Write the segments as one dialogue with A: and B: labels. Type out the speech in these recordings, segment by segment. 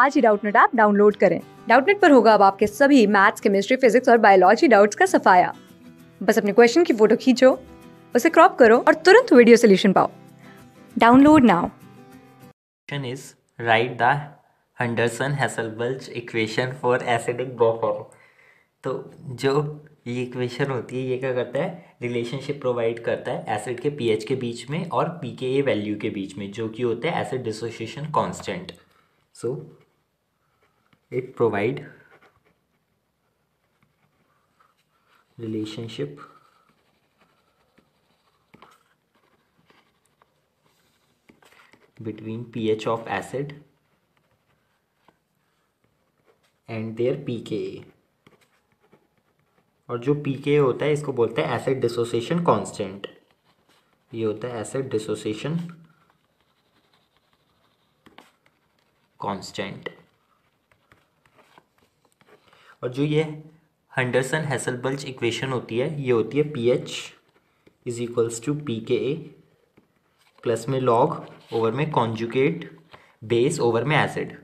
A: आज ही Doubtnut app download करें डाउटनेट पर होगा अब आपके सभी मैथ्स केमिस्ट्री फिजिक्स और बायोलॉजी डाउट्स का सफाया बस अपने क्वेश्चन की फोटो खींचो उसे क्रॉप करो और तुरंत वीडियो सोल्यूशन पाओ download now
B: question is write the Henderson Hasselbalch equation for acidic buffer तो जो ये इक्वेशन होती है ये क्या करता है रिलेशनशिप प्रोवाइड करता है एसिड के पीएच के बीच में और पीके वैल्यू के बीच में जो कि होता है acid dissociation constant so it provide relationship between pH of acid and their P K और जो पी के होता है इसको बोलते हैं एसिड डिसोसिएशन कांस्टेंट ये होता है एसिड डिसोसिएशन कांस्टेंट और जो ये हंडरसन हैसलबल्च इक्वेशन होती है ये होती है P H is equals to P K A plus में लॉग ओवर में कॉन्जुकेट बेस ओवर में एसिड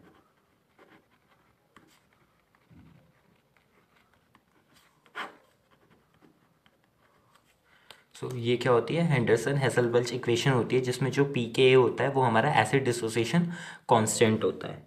B: सो so, ये क्या होती है हैंडरसन हैसलबल्च इक्वेशन होती है जिसमें जो पी के ए होता है वो हमारा एसिड डिसोसिएशन कांस्टेंट होता है